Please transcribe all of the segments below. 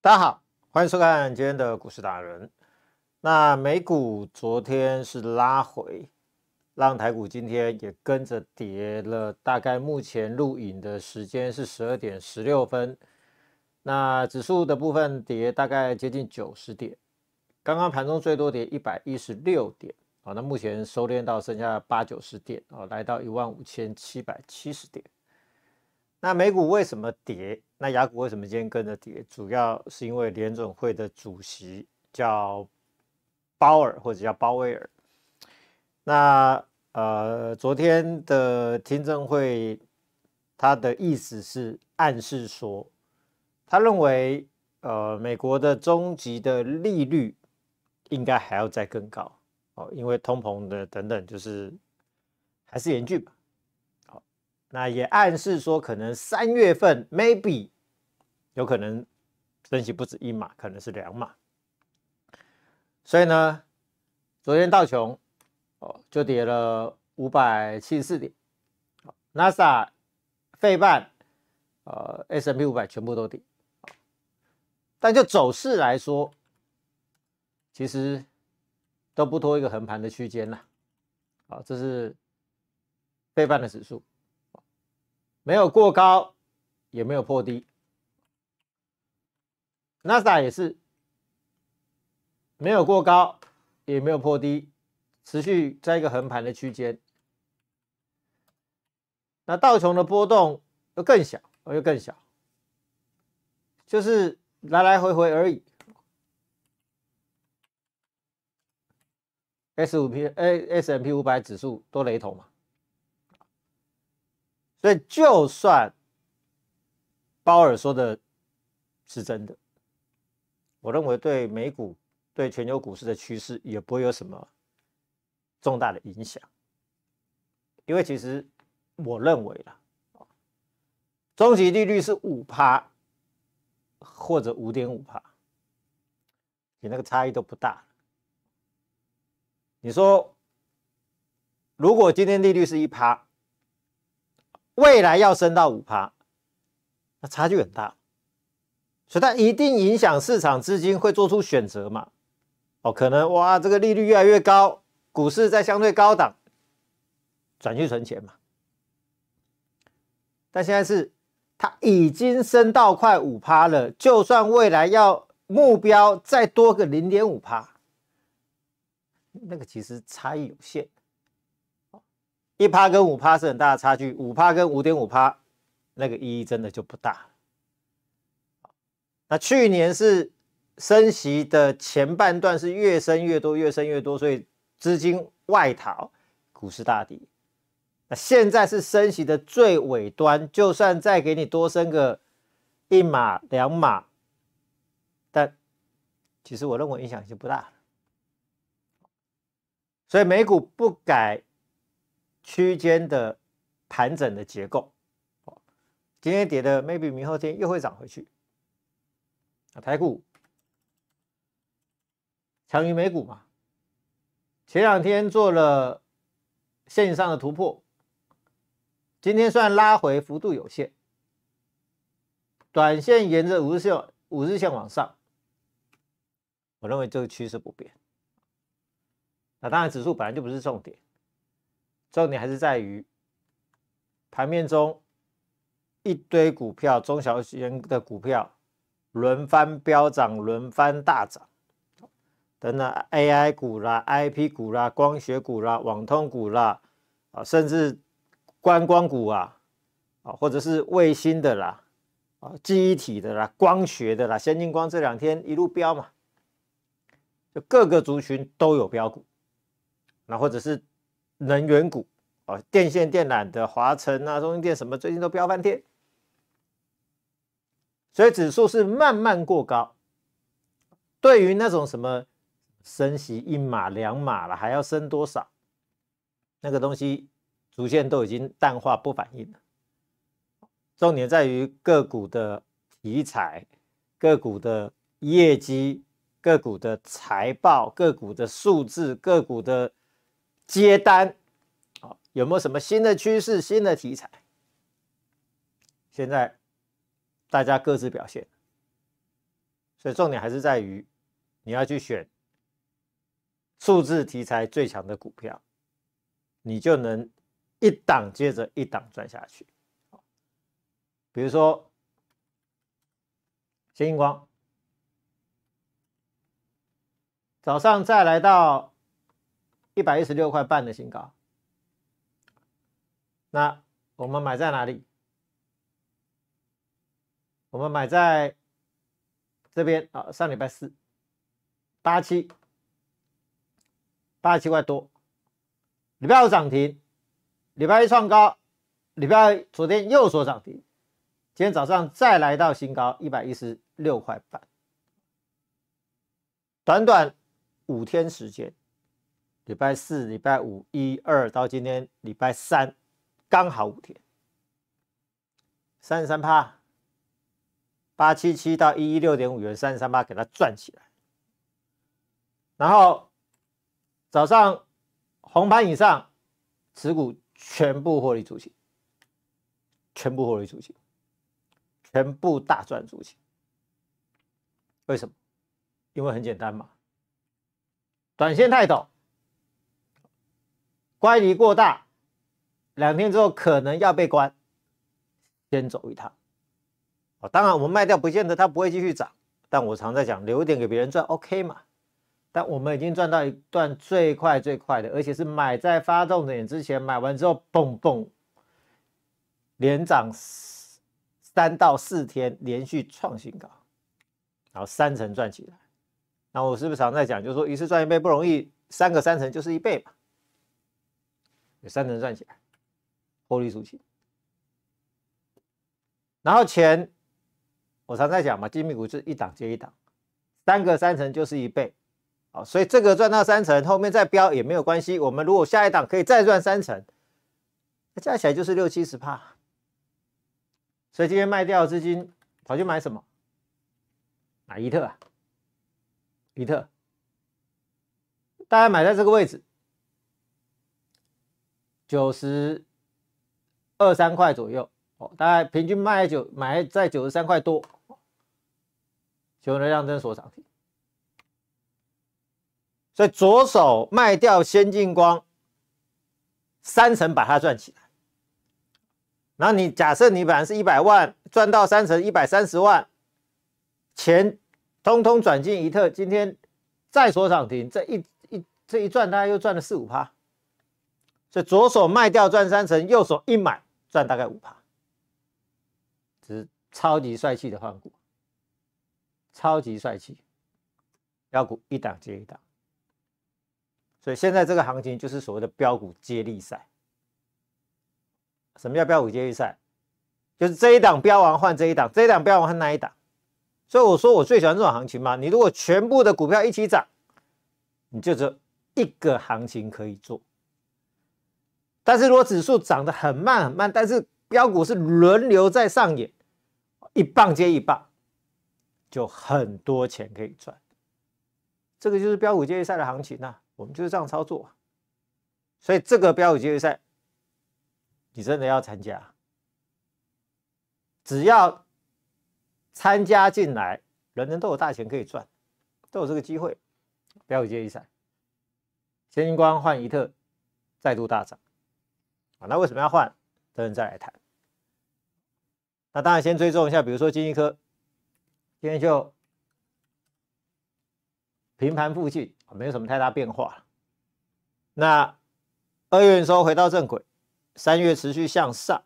大家好，欢迎收看今天的股市达人。那美股昨天是拉回，让台股今天也跟着跌了。大概目前录影的时间是十二点十六分，那指数的部分跌大概接近九十点，刚刚盘中最多跌一百一十六点啊。那目前收敛到剩下八九十点啊，来到一万五千七百七十点。那美股为什么跌？那雅股为什么今天跟着跌？主要是因为联准会的主席叫鲍尔或者叫鲍威尔。那呃，昨天的听证会，他的意思是暗示说，他认为呃，美国的终极的利率应该还要再更高哦，因为通膨的等等就是还是严峻吧。那也暗示说，可能三月份 maybe 有可能升息不止一码，可能是两码。所以呢，昨天道琼哦就跌了五百七十四点，n a s a 费半呃 S M P 五百全部都跌，但就走势来说，其实都不脱一个横盘的区间了。好，这是费半的指数。没有过高，也没有破低。NASA 也是没有过高，也没有破低，持续在一个横盘的区间。那道琼的波动又更小，而又更小，就是来来回回而已。S 五 P、哎 S M P 五百指数都雷同嘛？所以，就算鲍尔说的是真的，我认为对美股、对全球股市的趋势也不会有什么重大的影响，因为其实我认为了啊，终极利率是五趴或者五点五趴，你那个差异都不大。你说，如果今天利率是一趴？未来要升到五趴，那差距很大，所以它一定影响市场资金会做出选择嘛？哦，可能哇，这个利率越来越高，股市在相对高档，转去存钱嘛？但现在是它已经升到快五趴了，就算未来要目标再多个零点五趴，那个其实差异有限。一趴跟五趴是很大的差距，五趴跟五点五趴那个意义真的就不大那去年是升息的前半段是越升越多，越升越多，所以资金外逃，股市大底。那现在是升息的最尾端，就算再给你多升个一码两码，但其实我认为影响已经不大了。所以美股不改。区间的盘整的结构，哦，今天跌的，maybe 明后天又会涨回去。啊，台股强于美股嘛，前两天做了线上的突破，今天算拉回幅度有限，短线沿着五日线五日线往上，我认为这个趋势不变。那当然，指数本来就不是重点。重点还是在于盘面中一堆股票，中小型的股票轮番飙涨，轮番大涨，等等 AI 股啦、IP 股啦、光学股啦、网通股啦，啊，甚至观光股啊，啊，或者是卫星的啦，啊，记忆体的啦、光学的啦、先进光这两天一路飙嘛，就各个族群都有飙股，那或者是。能源股啊，电线电缆的华晨啊、中兴电什么，最近都飙翻天，所以指数是慢慢过高。对于那种什么升息一码两码了，还要升多少，那个东西逐渐都已经淡化不反应了。重点在于个股的题材、个股的业绩、个股的财报、个股的数字、个股的。接单，啊，有没有什么新的趋势、新的题材？现在大家各自表现，所以重点还是在于你要去选数字题材最强的股票，你就能一档接着一档赚下去。比如说钱光，早上再来到。一百一十六块半的新高，那我们买在哪里？我们买在这边啊，上礼拜四，八七，八七块多。礼拜五涨停，礼拜一创高，礼拜二昨天又说涨停，今天早上再来到新高一百一十六块半，短短五天时间。礼拜四、礼拜五、一二到今天礼拜三，刚好五天，三十三趴，八七七到一一六点五元，三十三趴给它赚起来。然后早上红盘以上，持股全部获利出去，全部获利出去，全部大赚出去。为什么？因为很简单嘛，短线太陡。乖离过大，两天之后可能要被关，先走一趟。哦，当然我们卖掉不见得它不会继续涨，但我常在讲留一点给别人赚，OK 嘛？但我们已经赚到一段最快最快的，而且是买在发动点之前，买完之后蹦蹦，连涨三到四天，连续创新高，然后三成赚起来。那我是不是常在讲，就是说一次赚一倍不容易，三个三成就是一倍嘛？有三层赚起来，获利出去。然后钱，我常在讲嘛，精密股是一档接一档，三个三层就是一倍。好，所以这个赚到三层，后面再标也没有关系。我们如果下一档可以再赚三层，加起来就是六七十帕。所以今天卖掉资金跑去买什么？买伊特啊，伊特。大家买在这个位置。九十二三块左右，哦，大概平均卖九买在九十三块多，就能量增锁涨停，所以左手卖掉先进光三成把它赚起来，然后你假设你本来是一百万赚到三成一百三十万，钱通通转进一特，今天再锁涨停，这一一这一赚，大概又赚了四五趴。所以左手卖掉赚三成，右手一买赚大概五趴，这是超级帅气的换股，超级帅气，标股一档接一档。所以现在这个行情就是所谓的标股接力赛。什么叫标股接力赛？就是这一档标完换这一档，这一档标完换那一档。所以我说我最喜欢这种行情嘛。你如果全部的股票一起涨，你就只有一个行情可以做。但是如果指数涨得很慢很慢，但是标股是轮流在上演一棒接一棒，就很多钱可以赚。这个就是标股接力赛的行情呐，我们就是这样操作。所以这个标股接力赛，你真的要参加，只要参加进来，人人都有大钱可以赚，都有这个机会。标股接力赛，金光换一特再度大涨。啊，那为什么要换？等等再来谈。那当然先追踪一下，比如说金毅科，今天就平盘附近，没有什么太大变化那二月收回到正轨，三月持续向上。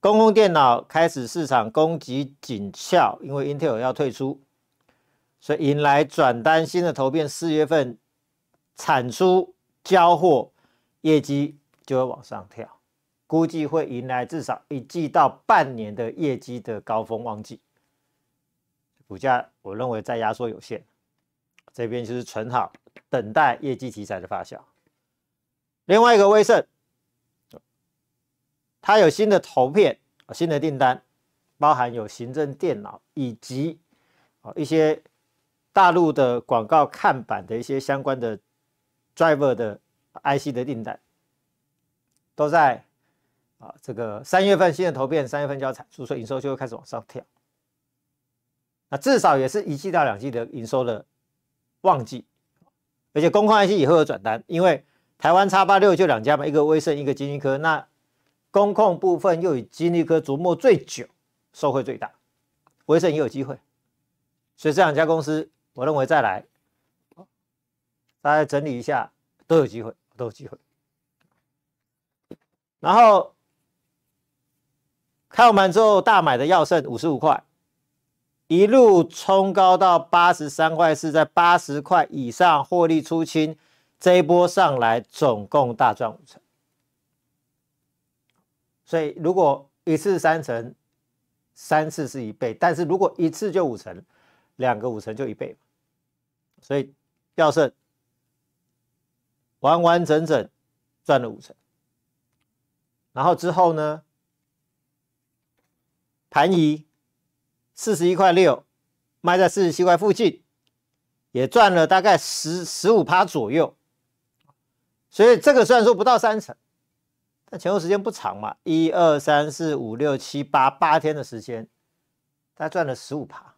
公共电脑开始市场供给紧俏，因为 Intel 要退出，所以引来转单新的投片。四月份产出交货业绩。就会往上跳，估计会迎来至少一季到半年的业绩的高峰旺季，股价我认为在压缩有限，这边就是存好，等待业绩题材的发酵。另外一个威盛，它有新的投片、新的订单，包含有行政电脑以及一些大陆的广告看板的一些相关的 driver 的 IC 的订单。都在啊，这个三月份新的投片，三月份交产，所以说营收就会开始往上跳。那至少也是一季到两季的营收的旺季，而且公控系以后有转单，因为台湾叉八六就两家嘛，一个威盛，一个金立科。那工控部分又以金立科琢磨最久，收获最大，威盛也有机会。所以这两家公司，我认为再来，大家整理一下，都有机会，都有机会。然后开完盘之后，大买的药圣五十五块，一路冲高到八十三块，是在八十块以上获利出清。这一波上来总共大赚五成。所以如果一次三成，三次是一倍；但是如果一次就五成，两个五成就一倍。所以要圣完完整整赚了五成。然后之后呢，盘盈四十一块六，卖在四十七块附近，也赚了大概十十五趴左右。所以这个虽然说不到三成，但前后时间不长嘛，一二三四五六七八八天的时间，他赚了十五趴，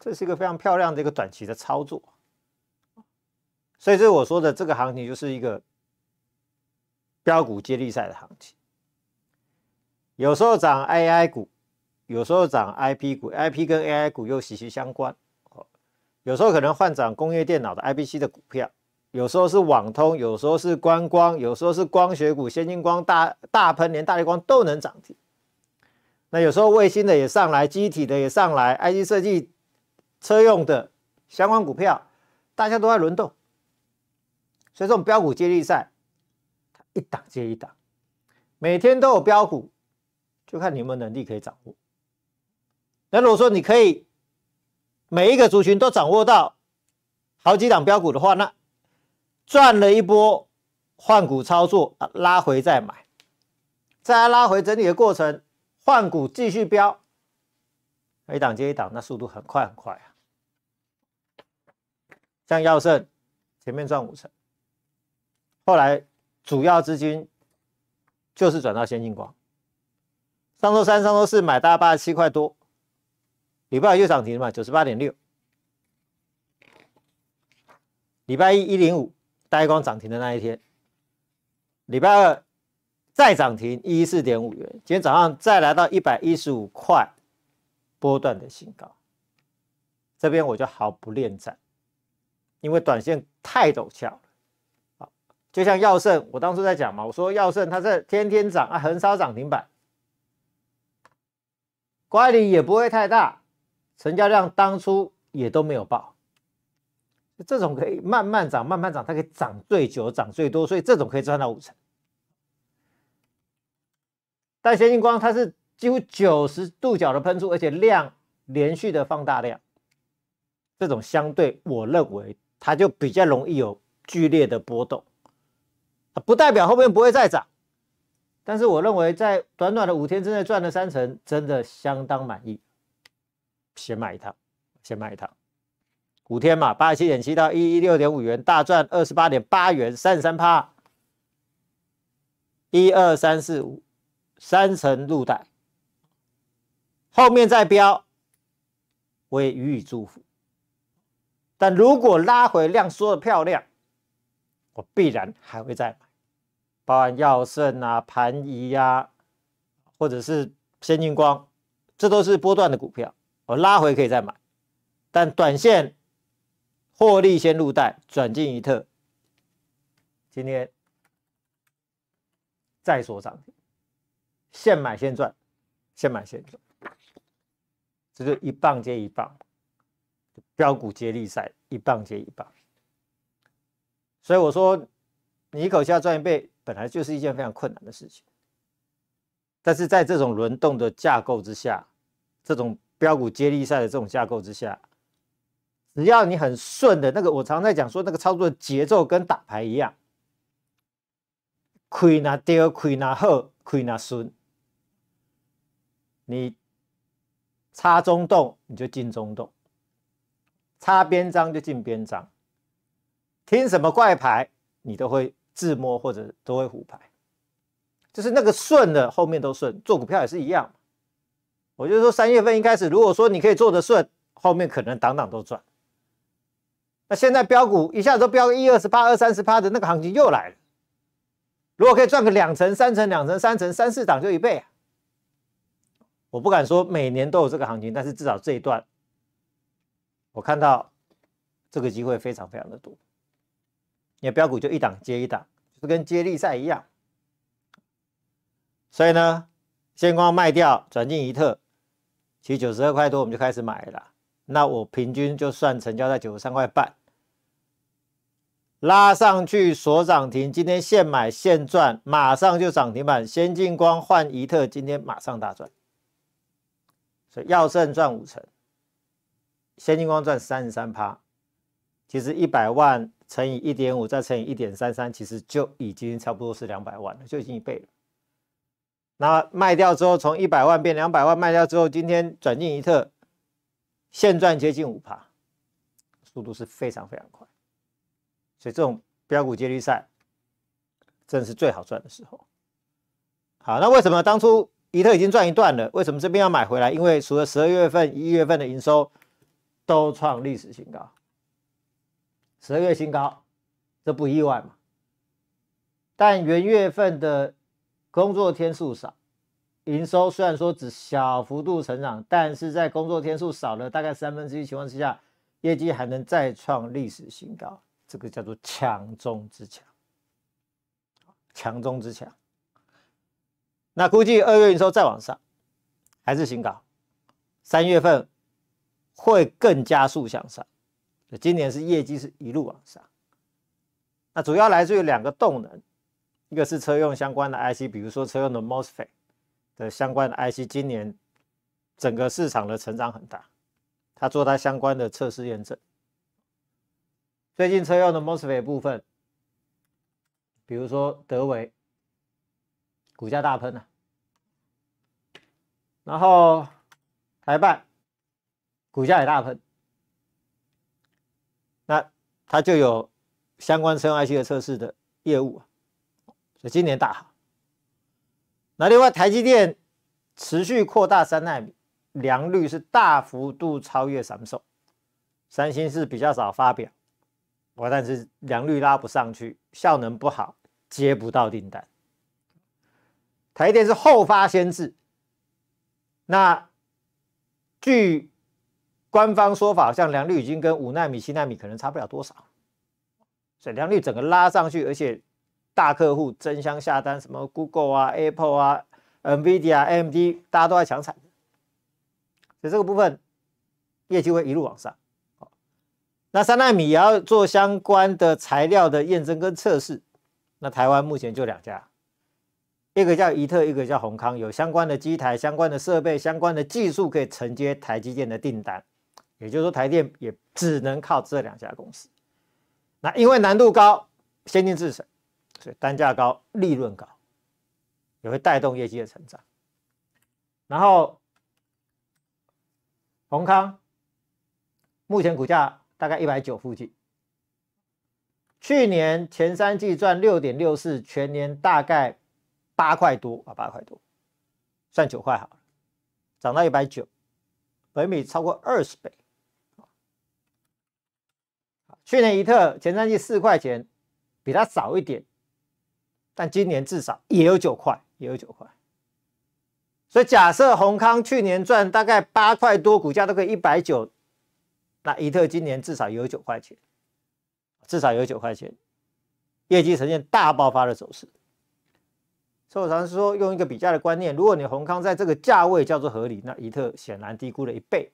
这是一个非常漂亮的一个短期的操作。所以这是我说的，这个行情就是一个。标股接力赛的行情，有时候涨 AI 股，有时候涨 IP 股，IP 跟 AI 股又息息相关。有时候可能换涨工业电脑的 IPC 的股票，有时候是网通，有时候是观光，有时候是光学股，先进光大大喷，连大力光都能涨停。那有时候卫星的也上来，机体的也上来，IC 设计、车用的相关股票，大家都在轮动，所以这种标股接力赛。一档接一档，每天都有标股，就看你们能力可以掌握。那如果说你可以每一个族群都掌握到好几档标股的话，那赚了一波换股操作啊，拉回再买，再拉回整理的过程，换股继续标，一档接一档，那速度很快很快啊。像药圣前面赚五成，后来。主要资金就是转到先进光。上周三、上周四买大八十七块多，礼拜一又涨停嘛，九十八点六。礼拜一一零五，大光涨停的那一天。礼拜二再涨停一四点五元，今天早上再来到一百一十五块，波段的新高。这边我就毫不恋战，因为短线太陡峭了。就像药圣，我当初在讲嘛，我说药圣它在天天涨啊，很少涨停板，乖离也不会太大，成交量当初也都没有爆，这种可以慢慢涨，慢慢涨，它可以涨最久，涨最多，所以这种可以赚到五成。但先进光它是几乎九十度角的喷出，而且量连续的放大量，这种相对我认为它就比较容易有剧烈的波动。不代表后面不会再涨，但是我认为在短短的五天之内赚了三成，真的相当满意。先买一套，先买一套，五天嘛，八十七点七到一一六点五元，大赚二十八点八元，三十三趴，一二三四五，三层入袋，后面再标，我也予以祝福。但如果拉回量缩的漂亮，我必然还会再买。包含药盛啊，盘仪啊，或者是先进光，这都是波段的股票，我拉回可以再买。但短线获利先入袋，转进一特，今天再所涨，现买现赚，现买现赚，这就一棒接一棒，标股接力赛，一棒接一棒。所以我说，你一口气要赚一倍。本来就是一件非常困难的事情，但是在这种轮动的架构之下，这种标股接力赛的这种架构之下，只要你很顺的那个，我常在讲说那个操作节奏跟打牌一样，亏拿丢，亏拿后，亏拿顺，你插中洞你就进中洞，插边张就进边张，听什么怪牌你都会。自摸或者都会胡牌，就是那个顺的后面都顺，做股票也是一样。我就说三月份一开始，如果说你可以做的顺，后面可能档档都赚。那现在标股一下子都标个一二十趴、二三十趴的那个行情又来了，如果可以赚个两层、三层、两层、三层、三四档就一倍。我不敢说每年都有这个行情，但是至少这一段，我看到这个机会非常非常的多。你的标股就一档接一档，就跟接力赛一样。所以呢，先光卖掉转进怡特，其实九十二块多我们就开始买了。那我平均就算成交在九十三块半，拉上去所涨停，今天现买现赚，马上就涨停板。先进光换怡特，今天马上大赚。所以要胜赚五成，先进光赚三十三趴，其实一百万。乘以一点五，再乘以一点三三，其实就已经差不多是两百万了，就已经一倍了。那卖掉之后，从一百万变两百万，卖掉之后，今天转进一特，现赚接近五趴，速度是非常非常快。所以这种标股接力赛，真是最好赚的时候。好，那为什么当初一特已经赚一段了，为什么这边要买回来？因为除了十二月份、一月份的营收都创历史新高。十二月新高，这不意外嘛？但元月份的工作天数少，营收虽然说只小幅度成长，但是在工作天数少了大概三分之一情况之下，业绩还能再创历史新高，这个叫做强中之强。强中之强，那估计二月营收再往上还是新高，三月份会更加速向上。今年是业绩是一路往上，那主要来自于两个动能，一个是车用相关的 IC，比如说车用的 mosfet 的相关的 IC，今年整个市场的成长很大，它做它相关的测试验证。最近车用的 mosfet 部分，比如说德维，股价大喷呐，然后台办股价也大喷。那它就有相关车用 IC 的测试的业务，所以今年大好。那另外，台积电持续扩大三纳米良率是大幅度超越三存，三星是比较少发表，我但是良率拉不上去，效能不好，接不到订单。台电是后发先至，那据。官方说法，像良率已经跟五纳米、七纳米可能差不了多少，所以良率整个拉上去，而且大客户争相下单，什么 Google 啊、Apple 啊、Nvidia、AMD，大家都在抢产，所以这个部分业绩会一路往上。那三纳米也要做相关的材料的验证跟测试，那台湾目前就两家，一个叫怡特，一个叫宏康，有相关的机台、相关的设备、相关的技术可以承接台积电的订单。也就是说，台电也只能靠这两家公司。那因为难度高、先进制程，所以单价高、利润高，也会带动业绩的成长。然后，宏康目前股价大概一百九附近。去年前三季赚六点六四，全年大概八块多啊，八块多，算九块好了，涨到一百九，百米超过二十倍。去年一特前三季四块钱，比它少一点，但今年至少也有九块，也有九块。所以假设宏康去年赚大概八块多，股价都可以一百九，那一特今年至少有九块钱，至少有九块钱，业绩呈现大爆发的走势。所以我常说用一个比较的观念，如果你宏康在这个价位叫做合理，那一特显然低估了一倍。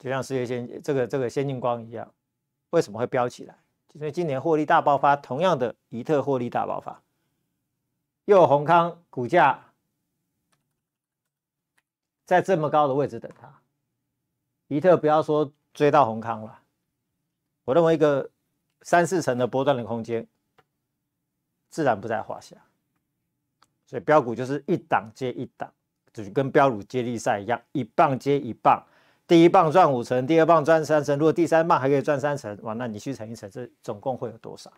就像世界先这个这个先进光一样，为什么会飙起来？因为今年获利大爆发，同样的一特获利大爆发，又有宏康股价在这么高的位置等它，一特不要说追到宏康了，我认为一个三四层的波段的空间，自然不在话下。所以标股就是一档接一档，就跟标乳接力赛一样，一棒接一棒。第一棒赚五成，第二棒赚三成，如果第三棒还可以赚三成，哇，那你去乘一乘，这总共会有多少？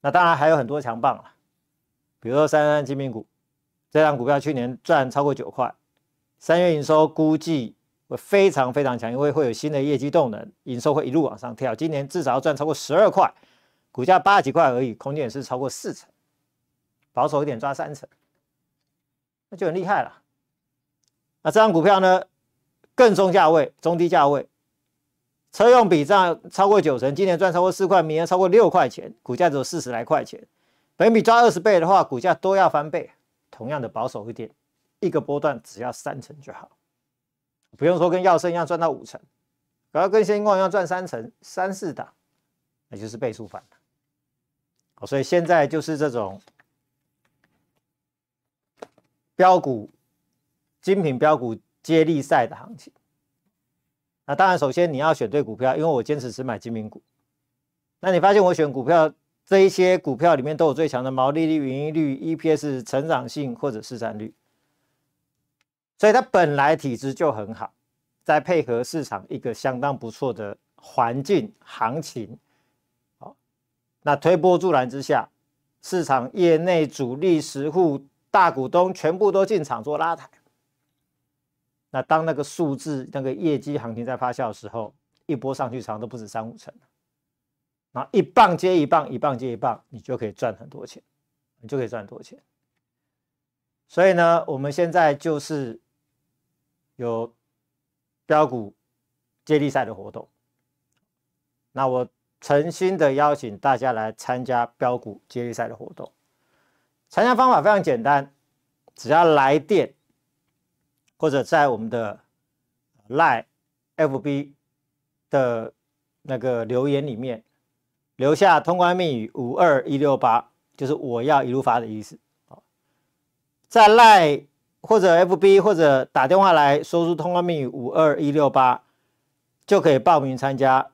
那当然还有很多强棒了，比如说三三三精品股，这张股票去年赚超过九块，三月营收估计会非常非常强，因为会有新的业绩动能，营收会一路往上跳，今年至少要赚超过十二块，股价八几块而已，空间也是超过四成，保守一点抓三成，那就很厉害了。那这张股票呢？更中价位、中低价位，车用比占超过九成，今年赚超过四块，明年超过六块钱，股价只有四十来块钱，本比抓二十倍的话，股价都要翻倍。同样的保守一点，一个波段只要三成就好，不用说跟药生一样赚到五成，然后跟先光一样赚三成、三四档，那就是倍数翻了。所以现在就是这种标股、精品标股。接力赛的行情，那当然，首先你要选对股票，因为我坚持只买精品股。那你发现我选股票，这一些股票里面都有最强的毛利率、盈利率、EPS、成长性或者市占率，所以它本来体质就很好，再配合市场一个相当不错的环境行情，好，那推波助澜之下，市场业内主力十户大股东全部都进场做拉抬。那当那个数字、那个业绩行情在发酵的时候，一波上去长都不止三五成，然后一棒接一棒，一棒接一棒，你就可以赚很多钱，你就可以赚很多钱。所以呢，我们现在就是有标股接力赛的活动，那我诚心的邀请大家来参加标股接力赛的活动。参加方法非常简单，只要来电。或者在我们的赖 FB 的那个留言里面留下通关密语五二一六八，就是我要一路发的意思。好，在赖或者 FB 或者打电话来说出通关密语五二一六八，就可以报名参加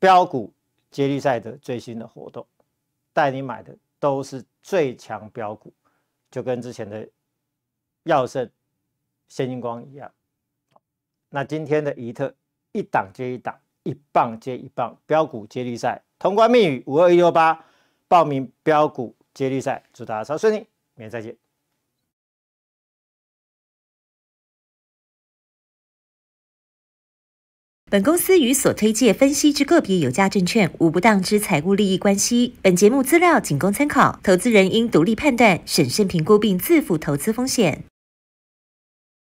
标股接力赛的最新的活动。带你买的都是最强标股，就跟之前的药圣。现金光一样。那今天的怡特一档接一档，一棒接一棒，标股接力赛。通关密语五二一六八，报名标股接力赛，祝大家超顺利，天再见。本公司与所推介分析之个别有价证券无不当之财务利益关系。本节目资料仅供参考，投资人应独立判断、审慎评估并自负投资风险。